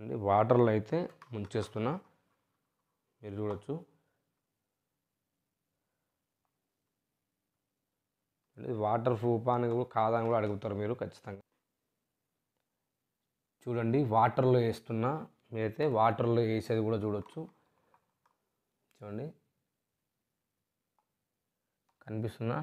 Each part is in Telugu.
అండి వాటర్లో అయితే ముంచేస్తున్నా మీరు చూడవచ్చు వాటర్ ప్రూఫ్ అని కూడా కాదని కూడా అడుగుతారు మీరు ఖచ్చితంగా చూడండి వాటర్లో వేస్తున్నా మీరైతే వాటర్లో వేసేది కూడా చూడవచ్చు చూడండి కనిపిస్తున్నా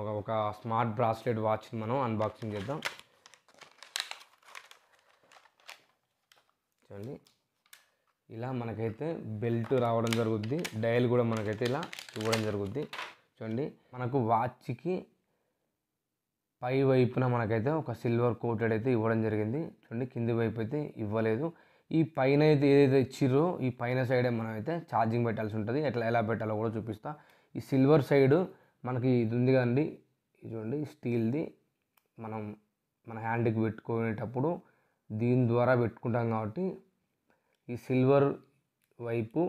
ఒక ఒక స్మార్ట్ బ్రాస్లెట్ వాచ్ని మనం అన్బాక్సింగ్ చేద్దాం చూడండి ఇలా మనకైతే బెల్ట్ రావడం జరుగుద్ది డయల్ కూడా మనకైతే ఇలా ఇవ్వడం జరుగుద్ది చూడండి మనకు వాచ్కి పై వైపున మనకైతే ఒక సిల్వర్ కోటెడ్ అయితే ఇవ్వడం జరిగింది చూడండి కింది వైపు అయితే ఇవ్వలేదు ఈ పైన అయితే ఏదైతే ఇచ్చిరో ఈ పైన సైడే మనం అయితే ఛార్జింగ్ పెట్టాల్సి ఉంటుంది ఎట్లా ఎలా పెట్టాలో కూడా చూపిస్తా ఈ సిల్వర్ సైడ్ మనకి ఇది ఉంది కదండి ఇది చూడండి స్టీల్ది మనం మన హ్యాండ్కి పెట్టుకునేటప్పుడు దీని ద్వారా పెట్టుకుంటాం కాబట్టి ఈ సిల్వర్ వైపు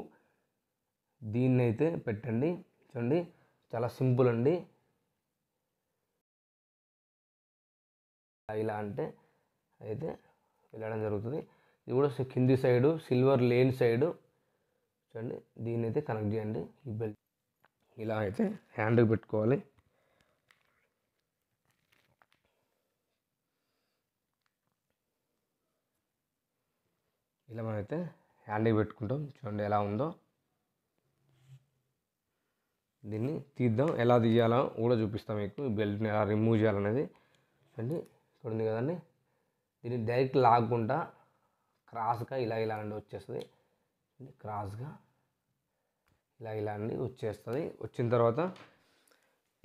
దీన్ని అయితే పెట్టండి చూడండి చాలా సింపుల్ అండి ఇలా అంటే అయితే వెళ్ళడం జరుగుతుంది ఇది కూడా కింది సైడు సిల్వర్ లేని సైడు చూడండి దీన్ని అయితే కనెక్ట్ చేయండి ఈ బెల్ట్ ఇలా అయితే హ్యాండిల్ పెట్టుకోవాలి ఇలా మనమైతే హ్యాండిల్ పెట్టుకుంటాం చూడండి ఎలా ఉందో దీన్ని తీద్దాం ఎలా తీయాలో కూడా చూపిస్తాం మీకు బెల్ట్ని ఎలా రిమూవ్ చేయాలనేది చూడండి చూడండి కదండి దీన్ని డైరెక్ట్ లాగకుండా క్రాస్గా ఇలా ఇలా అండి వచ్చేస్తుంది క్రాస్గా ఇలా ఇలా అన్ని వచ్చేస్తుంది వచ్చిన తర్వాత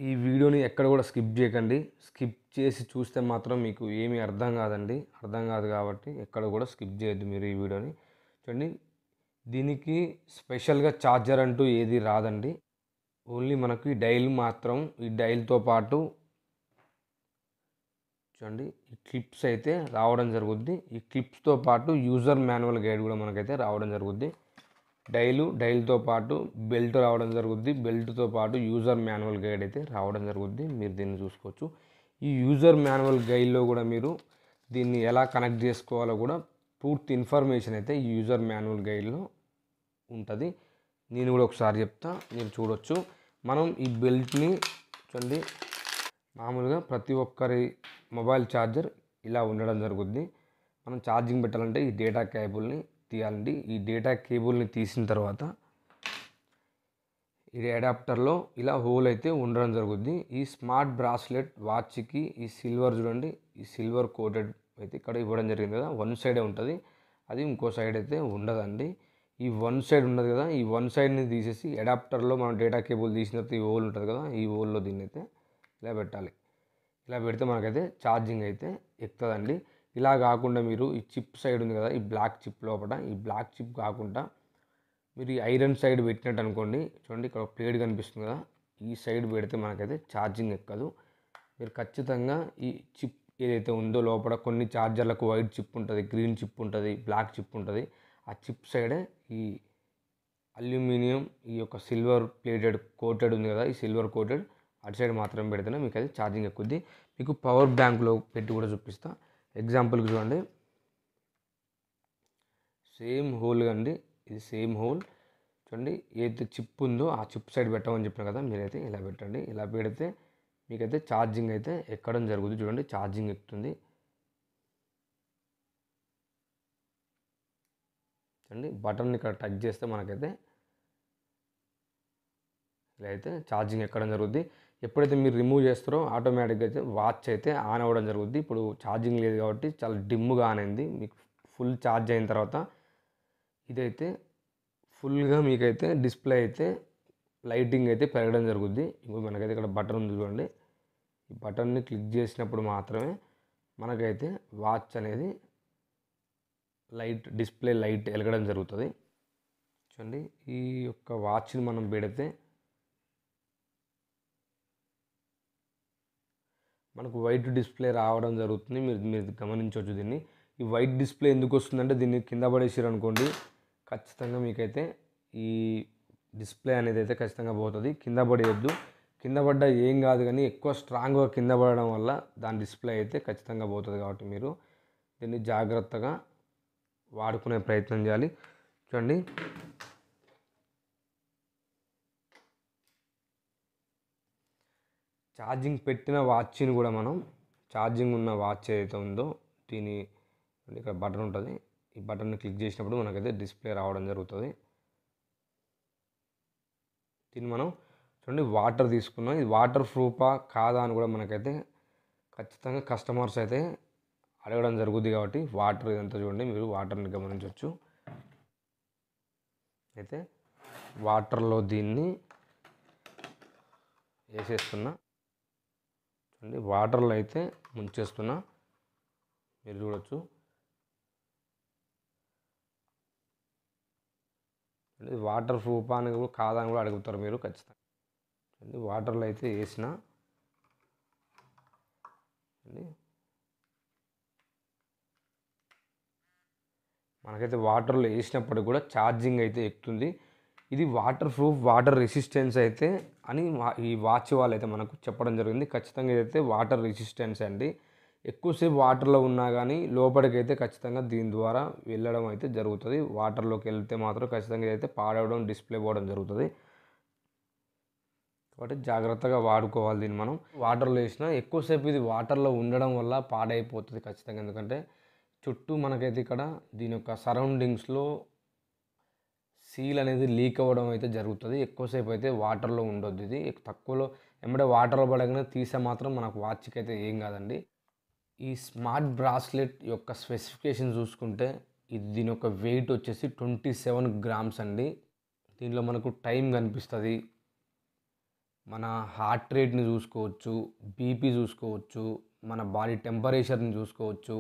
ఈ వీడియోని ఎక్కడ కూడా స్కిప్ చేయకండి స్కిప్ చేసి చూస్తే మాత్రం మీకు ఏమీ అర్థం కాదండి అర్థం కాదు కాబట్టి ఎక్కడ కూడా స్కిప్ చేయొద్దు మీరు ఈ వీడియోని చూడండి దీనికి స్పెషల్గా ఛార్జర్ అంటూ ఏది రాదండి ఓన్లీ మనకు ఈ డైల్ మాత్రం ఈ డైల్తో పాటు చూడండి ఈ క్లిప్స్ అయితే రావడం జరుగుద్ది ఈ క్లిప్స్తో పాటు యూజర్ మాన్యువల్ గైడ్ కూడా మనకైతే రావడం జరుగుద్ది డైలు డైల్తో పాటు బెల్ట్ రావడం జరుగుద్ది బెల్ట్తో పాటు యూజర్ మాన్యువల్ గైడ్ అయితే రావడం జరుగుద్ది మీరు దీన్ని చూసుకోవచ్చు ఈ యూజర్ మాన్యువల్ గైడ్లో కూడా మీరు దీన్ని ఎలా కనెక్ట్ చేసుకోవాలో కూడా పూర్తి ఇన్ఫర్మేషన్ అయితే ఈ యూజర్ మాన్యువల్ గైడ్లో ఉంటుంది నేను కూడా ఒకసారి చెప్తా మీరు చూడొచ్చు మనం ఈ బెల్ట్ని చూడండి మామూలుగా ప్రతి ఒక్కరి మొబైల్ ఛార్జర్ ఇలా ఉండడం జరుగుద్ది మనం ఛార్జింగ్ పెట్టాలంటే ఈ డేటా కేబుల్ని తీయాలండి ఈ డేటా కేబుల్ని తీసిన తర్వాత ఇది అడాప్టర్లో ఇలా హోల్ అయితే ఉండడం జరుగుద్ది ఈ స్మార్ట్ బ్రాస్లెట్ వాచ్కి ఈ సిల్వర్ చూడండి ఈ సిల్వర్ కోటెడ్ అయితే ఇక్కడ ఇవ్వడం జరిగింది కదా వన్ సైడే ఉంటుంది అది ఇంకో సైడ్ అయితే ఉండదండి ఈ వన్ సైడ్ ఉండదు కదా ఈ వన్ సైడ్ని తీసేసి అడాప్టర్లో మనం డేటా కేబుల్ తీసిన తర్వాత ఈ హోల్ ఉంటుంది కదా ఈ హోల్లో దీన్ని అయితే ఇలా పెట్టాలి ఇలా పెడితే మనకైతే ఛార్జింగ్ అయితే ఎక్కుతుందండి ఇలా కాకుండా మీరు ఈ చిప్ సైడ్ ఉంది కదా ఈ బ్లాక్ చిప్ లోపల ఈ బ్లాక్ చిప్ కాకుండా మీరు ఈ ఐరన్ సైడ్ పెట్టినట్టు అనుకోండి చూడండి ఇక్కడ ప్లేట్ కనిపిస్తుంది కదా ఈ సైడ్ పెడితే మనకైతే ఛార్జింగ్ ఎక్కదు మీరు ఖచ్చితంగా ఈ చిప్ ఏదైతే ఉందో లోపల కొన్ని ఛార్జర్లకు వైట్ చిప్ ఉంటుంది గ్రీన్ చిప్ ఉంటుంది బ్లాక్ చిప్ ఉంటుంది ఆ చిప్ సైడే ఈ అల్యూమినియం ఈ యొక్క సిల్వర్ ప్లేటెడ్ కోటెడ్ ఉంది కదా ఈ సిల్వర్ కోటెడ్ అటు సైడ్ మాత్రం పెడితేనే మీకు అది ఛార్జింగ్ ఎక్కుద్ది మీకు పవర్ బ్యాంక్లో పెట్టి కూడా చూపిస్తాను ఎగ్జాంపుల్కి చూడండి సేమ్ హోల్ అండి ఇది సేమ్ హోల్ చూడండి ఏదైతే చిప్ ఉందో ఆ చిప్ సైడ్ పెట్టమని చెప్పిన కదా మీరైతే ఇలా పెట్టండి ఇలా పెడితే మీకైతే ఛార్జింగ్ అయితే ఎక్కడం జరుగుతుంది చూడండి ఛార్జింగ్ ఎక్కుతుంది చూడండి బటన్ ఇక్కడ టచ్ చేస్తే మనకైతే ఇలా అయితే ఛార్జింగ్ ఎక్కడం జరుగుతుంది ఎప్పుడైతే మీరు రిమూవ్ చేస్తారో ఆటోమేటిక్గా అయితే వాచ్ అయితే ఆన్ అవ్వడం జరుగుద్ది ఇప్పుడు ఛార్జింగ్ లేదు కాబట్టి చాలా డిమ్గా ఆన్ అయింది మీకు ఫుల్ ఛార్జ్ అయిన తర్వాత ఇదైతే ఫుల్గా మీకైతే డిస్ప్లే అయితే లైటింగ్ అయితే పెరగడం జరుగుద్ది ఇప్పుడు మనకైతే ఇక్కడ బటన్ ఉంది చూడండి ఈ బటన్ని క్లిక్ చేసినప్పుడు మాత్రమే మనకైతే వాచ్ అనేది లైట్ డిస్ప్లే లైట్ వెలగడం జరుగుతుంది చూడండి ఈ యొక్క వాచ్ని మనం పెడితే మనకు వైట్ డిస్ప్లే రావడం జరుగుతుంది మీరు మీరు గమనించవచ్చు దీన్ని ఈ వైట్ డిస్ప్లే ఎందుకు వస్తుందంటే దీన్ని కింద పడేసారు అనుకోండి ఖచ్చితంగా మీకైతే ఈ డిస్ప్లే అనేది అయితే ఖచ్చితంగా పోతుంది కింద పడేయద్దు కింద పడ్డా ఏం కాదు కానీ ఎక్కువ స్ట్రాంగ్గా కింద పడడం వల్ల దాని డిస్ప్లే అయితే ఖచ్చితంగా పోతుంది కాబట్టి మీరు దీన్ని జాగ్రత్తగా వాడుకునే ప్రయత్నం చేయాలి చూడండి ఛార్జింగ్ పెట్టిన వాచ్ని కూడా మనం ఛార్జింగ్ ఉన్న వాచ్ ఏదైతే ఉందో దీని ఇక్కడ బటన్ ఉంటుంది ఈ బటన్ని క్లిక్ చేసినప్పుడు మనకైతే డిస్ప్లే రావడం జరుగుతుంది దీన్ని మనం చూడండి వాటర్ తీసుకున్నాం ఇది వాటర్ ప్రూఫా కాదా అని కూడా మనకైతే ఖచ్చితంగా కస్టమర్స్ అయితే అడగడం జరుగుద్ది కాబట్టి వాటర్ ఇదంతా చూడండి మీరు వాటర్ని గమనించవచ్చు అయితే వాటర్లో దీన్ని వేసేస్తున్నా అండి వాటర్లో అయితే ముంచేస్తున్నా మీరు చూడొచ్చు వాటర్ ప్రూఫ్ అని కూడా కాదని కూడా అడుగుతారు మీరు ఖచ్చితంగా అండి వాటర్లో అయితే వేసిన అండి మనకైతే వాటర్లో వేసినప్పటికి కూడా ఛార్జింగ్ అయితే ఎక్కుతుంది ఇది వాటర్ ప్రూఫ్ వాటర్ రెసిస్టెన్స్ అయితే అని ఈ వాచ్ వాళ్ళు అయితే మనకు చెప్పడం జరిగింది ఖచ్చితంగా ఇదైతే వాటర్ రెసిస్టెన్స్ అండి ఎక్కువసేపు వాటర్లో ఉన్నా కానీ లోపలికైతే ఖచ్చితంగా దీని ద్వారా వెళ్ళడం అయితే జరుగుతుంది వాటర్లోకి వెళ్తే మాత్రం ఖచ్చితంగా ఇదైతే పాడవడం డిస్ప్లే పోవడం జరుగుతుంది కాబట్టి జాగ్రత్తగా వాడుకోవాలి దీన్ని మనం వాటర్లో వేసినా ఎక్కువసేపు ఇది వాటర్లో ఉండడం వల్ల పాడైపోతుంది ఖచ్చితంగా ఎందుకంటే చుట్టూ మనకైతే ఇక్కడ దీని యొక్క సరౌండింగ్స్లో సీల్ అనేది లీక్ అవ్వడం అయితే జరుగుతుంది ఎక్కువసేపు అయితే వాటర్లో ఉండొద్దు ఇది తక్కువలో వెంబడే వాటర్లో పడగానే తీసే మాత్రం మనకు వాచ్కి అయితే ఏం కాదండి ఈ స్మార్ట్ బ్రాస్లెట్ యొక్క స్పెసిఫికేషన్ చూసుకుంటే ఇది దీని యొక్క వెయిట్ వచ్చేసి ట్వంటీ సెవెన్ గ్రామ్స్ అండి దీనిలో మనకు టైం కనిపిస్తుంది మన హార్ట్ రేట్ని చూసుకోవచ్చు బీపీ చూసుకోవచ్చు మన బాడీ టెంపరేచర్ని చూసుకోవచ్చు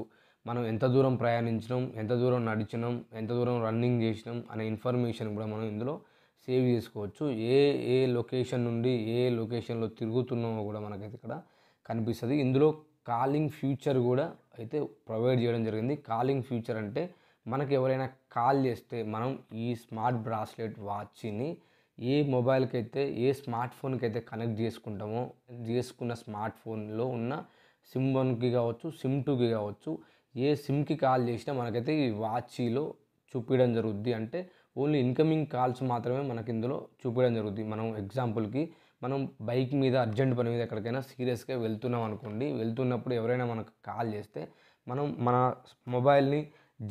మనం ఎంత దూరం ప్రయాణించినాం ఎంత దూరం నడిచినాం ఎంత దూరం రన్నింగ్ చేసినాం అనే ఇన్ఫర్మేషన్ కూడా మనం ఇందులో సేవ్ చేసుకోవచ్చు ఏ ఏ లొకేషన్ నుండి ఏ లొకేషన్లో తిరుగుతున్నామో కూడా మనకైతే ఇక్కడ కనిపిస్తుంది ఇందులో కాలింగ్ ఫ్యూచర్ కూడా అయితే ప్రొవైడ్ చేయడం జరిగింది కాలింగ్ ఫ్యూచర్ అంటే మనకు ఎవరైనా కాల్ చేస్తే మనం ఈ స్మార్ట్ బ్రాస్లెట్ వాచ్ని ఏ మొబైల్కి అయితే ఏ స్మార్ట్ ఫోన్కి అయితే కనెక్ట్ చేసుకుంటామో చేసుకున్న స్మార్ట్ ఫోన్లో ఉన్న సిమ్ వన్కి కావచ్చు సిమ్ టూకి కావచ్చు ఏ సిమ్కి కాల్ చేసినా మనకైతే ఈ వాచీలో చూపించడం జరుగుద్ది అంటే ఓన్లీ ఇన్కమింగ్ కాల్స్ మాత్రమే మనకి ఇందులో చూపించడం జరుగుద్ది మనం ఎగ్జాంపుల్కి మనం బైక్ మీద అర్జెంట్ పని మీద ఎక్కడికైనా సీరియస్గా వెళ్తున్నాం అనుకోండి వెళ్తున్నప్పుడు ఎవరైనా మనకు కాల్ చేస్తే మనం మన మొబైల్ని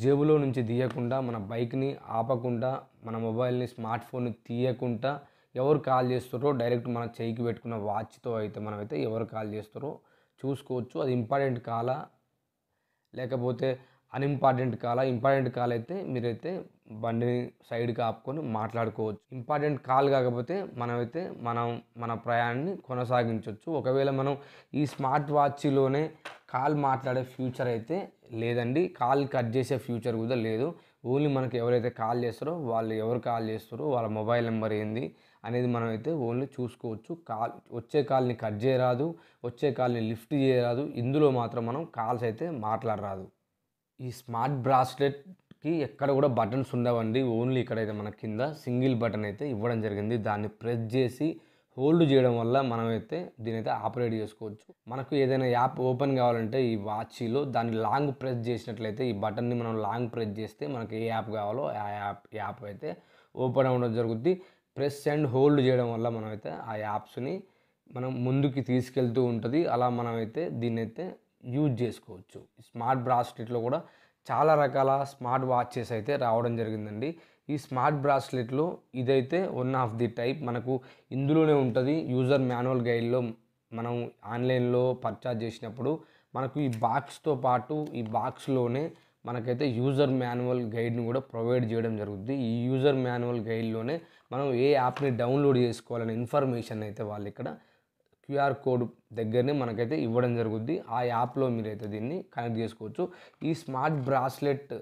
జేబులో నుంచి తీయకుండా మన బైక్ని ఆపకుండా మన మొబైల్ని స్మార్ట్ ఫోన్ని తీయకుండా ఎవరు కాల్ చేస్తారో డైరెక్ట్ మన చేయికి పెట్టుకున్న వాచ్తో అయితే మనమైతే ఎవరు కాల్ చేస్తారో చూసుకోవచ్చు అది ఇంపార్టెంట్ కాలా లేకపోతే అన్ఇంపార్టెంట్ కాల్ ఇంపార్టెంట్ కాల్ అయితే మీరైతే బండిని సైడ్కి ఆపుకొని మాట్లాడుకోవచ్చు ఇంపార్టెంట్ కాల్ కాకపోతే మనమైతే మనం మన ప్రయాణాన్ని కొనసాగించవచ్చు ఒకవేళ మనం ఈ స్మార్ట్ వాచ్లోనే కాల్ మాట్లాడే ఫ్యూచర్ అయితే లేదండి కాల్ కట్ చేసే ఫ్యూచర్ కూడా లేదు ఓన్లీ మనకి ఎవరైతే కాల్ చేస్తారో వాళ్ళు ఎవరు కాల్ చేస్తారో వాళ్ళ మొబైల్ నెంబర్ ఏంది అనేది మనం అయితే ఓన్లీ చూసుకోవచ్చు కాల్ వచ్చే కాల్ని కట్ చేయరాదు వచ్చే కాల్ని లిఫ్ట్ చేయరాదు ఇందులో మాత్రం మనం కాల్స్ అయితే మాట్లాడరాదు ఈ స్మార్ట్ బ్రాస్లెట్కి ఎక్కడ కూడా బటన్స్ ఉండవండి ఓన్లీ ఇక్కడైతే మన కింద సింగిల్ బటన్ అయితే ఇవ్వడం జరిగింది దాన్ని ప్రెస్ చేసి హోల్డ్ చేయడం వల్ల మనమైతే దీనైతే ఆపరేట్ చేసుకోవచ్చు మనకు ఏదైనా యాప్ ఓపెన్ కావాలంటే ఈ వాచ్లో దాన్ని లాంగ్ ప్రెస్ చేసినట్లయితే ఈ బటన్ని మనం లాంగ్ ప్రెస్ చేస్తే మనకి ఏ యాప్ కావాలో ఆ యాప్ యాప్ అయితే ఓపెన్ అవ్వడం జరుగుద్ది ప్రెస్ అండ్ హోల్డ్ చేయడం వల్ల మనమైతే ఆ యాప్స్ని మనం ముందుకి తీసుకెళ్తూ ఉంటుంది అలా మనమైతే దీన్ని అయితే యూజ్ చేసుకోవచ్చు స్మార్ట్ బ్రాస్లెట్లో కూడా చాలా రకాల స్మార్ట్ వాచెస్ అయితే రావడం జరిగిందండి ఈ స్మార్ట్ బ్రాస్లెట్లో ఇదైతే వన్ ఆఫ్ ది టైప్ మనకు ఇందులోనే ఉంటుంది యూజర్ మాన్యువల్ గైడ్లో మనం ఆన్లైన్లో పర్చేజ్ చేసినప్పుడు మనకు ఈ బాక్స్తో పాటు ఈ బాక్స్లోనే మనకైతే యూజర్ మాన్యువల్ గైడ్ని కూడా ప్రొవైడ్ చేయడం జరుగుతుంది ఈ యూజర్ మాన్యువల్ గైడ్లోనే మనం ఏ యాప్ని డౌన్లోడ్ చేసుకోవాలనే ఇన్ఫర్మేషన్ అయితే వాళ్ళు ఇక్కడ క్యూఆర్ కోడ్ దగ్గరనే మనకైతే ఇవ్వడం జరుగుద్ది ఆ యాప్లో మీరైతే దీన్ని కనెక్ట్ చేసుకోవచ్చు ఈ స్మార్ట్ బ్రాస్లెట్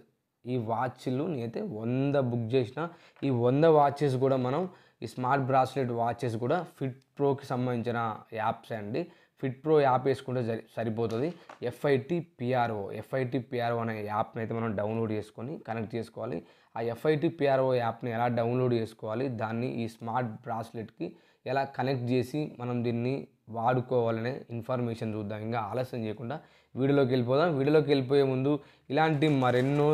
ఈ వాచ్లు నేనైతే వంద బుక్ చేసిన ఈ వంద వాచెస్ కూడా మనం ఈ స్మార్ట్ బ్రాస్లెట్ వాచెస్ కూడా ఫిట్ ప్రోకి సంబంధించిన యాప్స్ అండి ఫిట్ ప్రో యాప్ వేసుకుంటే సరి సరిపోతుంది ఎఫ్ఐటి పిఆర్ఓ ఎఫ్ఐటి పిఆర్ఓ అనే యాప్ని అయితే మనం డౌన్లోడ్ చేసుకొని కనెక్ట్ చేసుకోవాలి ఆ ఎఫ్ఐటి పిఆర్ఓ యాప్ని ఎలా డౌన్లోడ్ చేసుకోవాలి దాన్ని ఈ స్మార్ట్ బ్రాస్లెట్కి ఎలా కనెక్ట్ చేసి మనం దీన్ని వాడుకోవాలనే ఇన్ఫర్మేషన్ చూద్దాం ఇంకా ఆలస్యం చేయకుండా వీడియోలోకి వెళ్ళిపోదాం వీడియోలోకి వెళ్ళిపోయే ముందు ఇలాంటి మరెన్నో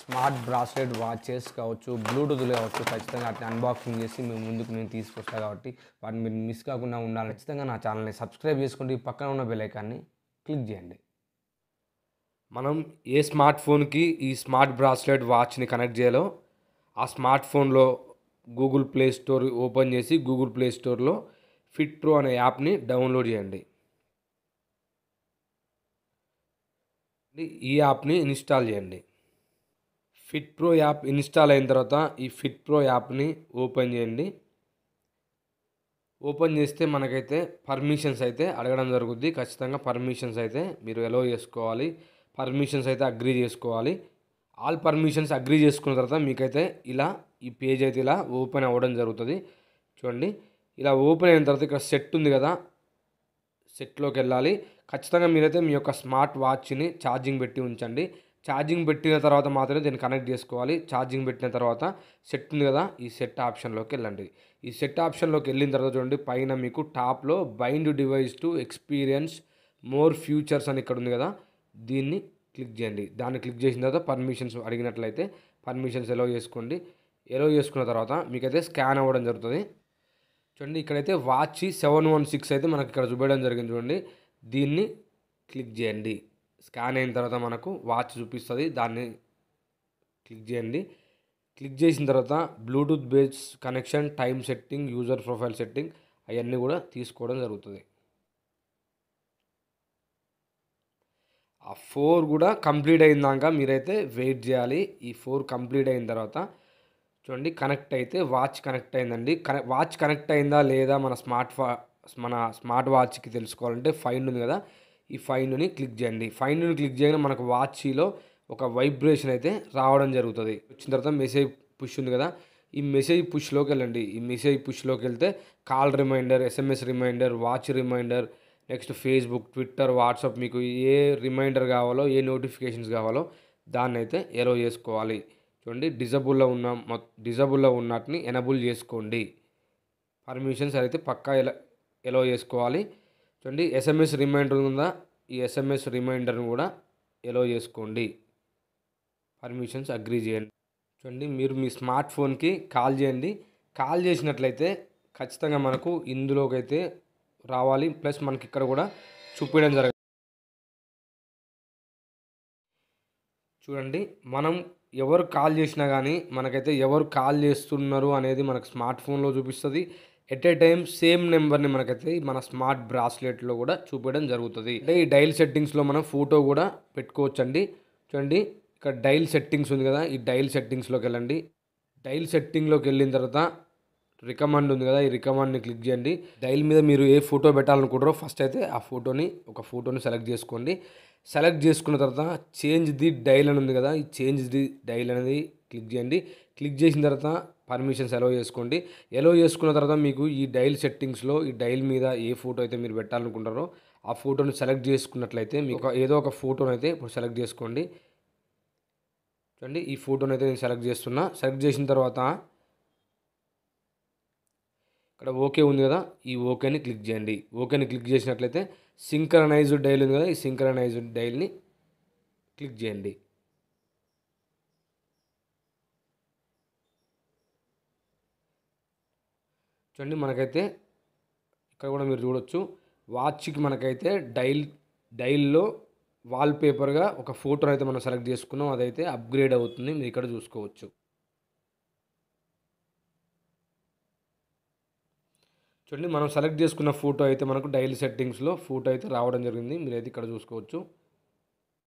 స్మార్ట్ బ్రాస్లెట్ వాచెస్ కావచ్చు బ్లూటూత్లు కావచ్చు ఖచ్చితంగా వాటిని అన్బాక్సింగ్ చేసి మేము ముందుకు నేను తీసుకొస్తాను కాబట్టి వాటిని మీరు మిస్ కాకుండా ఉండాలి ఖచ్చితంగా నా ఛానల్ని సబ్స్క్రైబ్ చేసుకుంటే పక్కన ఉన్న బెలైకాన్ని క్లిక్ చేయండి మనం ఏ స్మార్ట్ ఫోన్కి ఈ స్మార్ట్ బ్రాస్లెట్ వాచ్ని కనెక్ట్ చేయాలో ఆ స్మార్ట్ ఫోన్లో గూగుల్ ప్లే స్టోర్ ఓపెన్ చేసి గూగుల్ ప్లే స్టోర్లో ఫిట్ ప్రో అనే యాప్ని డౌన్లోడ్ చేయండి ఈ యాప్ని ఇన్స్టాల్ చేయండి ఫిట్ ప్రో యాప్ ఇన్స్టాల్ అయిన తర్వాత ఈ ఫిట్ ప్రో యాప్ని ఓపెన్ చేయండి ఓపెన్ చేస్తే మనకైతే పర్మిషన్స్ అయితే అడగడం జరుగుద్ది ఖచ్చితంగా పర్మిషన్స్ అయితే మీరు ఎలో చేసుకోవాలి పర్మిషన్స్ అయితే అగ్రీ చేసుకోవాలి ఆల్ పర్మిషన్స్ అగ్రీ చేసుకున్న తర్వాత మీకైతే ఇలా ఈ పేజ్ అయితే ఇలా ఓపెన్ అవ్వడం జరుగుతుంది చూడండి ఇలా ఓపెన్ అయిన తర్వాత ఇక్కడ సెట్ ఉంది కదా సెట్లోకి వెళ్ళాలి ఖచ్చితంగా మీరైతే మీ యొక్క స్మార్ట్ వాచ్ని ఛార్జింగ్ పెట్టి ఉంచండి ఛార్జింగ్ పెట్టిన తర్వాత మాత్రమే దీన్ని కనెక్ట్ చేసుకోవాలి ఛార్జింగ్ పెట్టిన తర్వాత సెట్ ఉంది కదా ఈ సెట్ ఆప్షన్లోకి వెళ్ళండి ఈ సెట్ ఆప్షన్లోకి వెళ్ళిన తర్వాత చూడండి పైన మీకు టాప్లో bind device to experience more futures అని ఇక్కడ ఉంది కదా దీన్ని క్లిక్ చేయండి దాన్ని క్లిక్ చేసిన తర్వాత పర్మిషన్స్ అడిగినట్లయితే పర్మిషన్స్ ఎలో చేసుకోండి ఎలో చేసుకున్న తర్వాత మీకైతే స్కాన్ అవ్వడం జరుగుతుంది చూడండి ఇక్కడైతే వాచ్ సెవెన్ వన్ సిక్స్ అయితే మనకి ఇక్కడ చూపించడం జరిగింది చూడండి దీన్ని క్లిక్ చేయండి స్కాన్ అయిన తర్వాత మనకు వాచ్ చూపిస్తుంది దాన్ని క్లిక్ చేయండి క్లిక్ చేసిన తర్వాత Bluetooth base connection time setting user profile setting అవన్నీ కూడా తీసుకోవడం జరుగుతుంది ఆ ఫోర్ కూడా కంప్లీట్ అయిందాక మీరైతే వెయిట్ చేయాలి ఈ ఫోర్ కంప్లీట్ అయిన తర్వాత చూడండి కనెక్ట్ అయితే వాచ్ కనెక్ట్ అయిందండి కనెక్ వాచ్ కనెక్ట్ అయిందా లేదా మన స్మార్ట్ మన స్మార్ట్ వాచ్కి తెలుసుకోవాలంటే ఫైన్ ఉంది కదా ఈ ఫైన్ని క్లిక్ చేయండి ఫైన్ని క్లిక్ చేయగానే మనకు వాచ్లో ఒక వైబ్రేషన్ అయితే రావడం జరుగుతుంది వచ్చిన తర్వాత మెసేజ్ పుష్ ఉంది కదా ఈ మెసేజ్ పుష్లోకి వెళ్ళండి ఈ మెసేజ్ పుష్లోకి వెళ్తే call reminder SMS reminder watch reminder next Facebook Twitter WhatsApp మీకు ఏ రిమైండర్ కావాలో ఏ నోటిఫికేషన్స్ కావాలో దాన్ని అయితే ఎరో చేసుకోవాలి చూడండి డిజబుల్లో ఉన్న డిజబుల్లో ఉన్నటిని ఎనబుల్ చేసుకోండి పర్మిషన్స్ అయితే పక్కా ఎలా ఎలో చేసుకోవాలి చూడండి ఎస్ఎంఎస్ రిమైండర్ ఉందా ఈ ఎస్ఎంఎస్ రిమైండర్ను కూడా ఎలో చేసుకోండి పర్మిషన్స్ అగ్రీ చేయండి చూడండి మీరు మీ స్మార్ట్ ఫోన్కి కాల్ చేయండి కాల్ చేసినట్లయితే ఖచ్చితంగా మనకు ఇందులోకి రావాలి ప్లస్ మనకి ఇక్కడ కూడా చూపించడం జరగదు చూడండి మనం ఎవరు కాల్ చేసినా కానీ మనకైతే ఎవరు కాల్ చేస్తున్నారు అనేది మనకు స్మార్ట్ ఫోన్లో చూపిస్తుంది ఎట్ ఏ టైమ్ సేమ్ నెంబర్ని మనకైతే మన స్మార్ట్ బ్రాస్లెట్లో కూడా చూపించడం జరుగుతుంది అంటే ఈ డైల్ సెట్టింగ్స్లో మనం ఫోటో కూడా పెట్టుకోవచ్చండి చూడండి ఇక్కడ డైల్ సెట్టింగ్స్ ఉంది కదా ఈ డైల్ సెట్టింగ్స్లోకి వెళ్ళండి డైల్ సెట్టింగ్లోకి వెళ్ళిన తర్వాత రికమండ్ ఉంది కదా ఈ రికమాండ్ని క్లిక్ చేయండి డైల్ మీద మీరు ఏ ఫోటో పెట్టాలనుకుంటారో ఫస్ట్ అయితే ఆ ఫోటోని ఒక ఫోటోని సెలెక్ట్ చేసుకోండి సెలెక్ట్ చేసుకున్న తర్వాత చేంజ్ ది డైల్ అని ఉంది కదా ఈ చేంజ్ ది డైల్ అనేది క్లిక్ చేయండి క్లిక్ చేసిన తర్వాత పర్మిషన్స్ ఎలో చేసుకోండి ఎలో చేసుకున్న తర్వాత మీకు ఈ డైల్ సెట్టింగ్స్లో ఈ డైల్ మీద ఏ ఫోటో అయితే మీరు పెట్టాలనుకుంటారో ఆ ఫోటోని సెలెక్ట్ చేసుకున్నట్లయితే మీకు ఏదో ఒక ఫోటోని అయితే ఇప్పుడు సెలెక్ట్ చేసుకోండి చూడండి ఈ ఫోటోని అయితే నేను సెలెక్ట్ చేస్తున్నా సెలెక్ట్ చేసిన తర్వాత ఇక్కడ ఓకే ఉంది కదా ఈ ఓకేని క్లిక్ చేయండి ఓకేని క్లిక్ చేసినట్లయితే సింకరనైజ్డ్ డైల్ ఉంది కదా ఈ సింకరనైజ్డ్ డైల్ని క్లిక్ చేయండి చూడండి మనకైతే ఇక్కడ కూడా మీరు చూడొచ్చు వాచ్కి మనకైతే డైల్ డైల్లో వాల్పేపర్గా ఒక ఫోటో అయితే మనం సెలెక్ట్ చేసుకున్నాం అదైతే అప్గ్రేడ్ అవుతుంది మీరు ఇక్కడ చూసుకోవచ్చు చూడండి మనం సెలెక్ట్ చేసుకున్న ఫోటో అయితే మనకు డైలీ సెట్టింగ్స్లో ఫోటో అయితే రావడం జరిగింది మీరైతే ఇక్కడ చూసుకోవచ్చు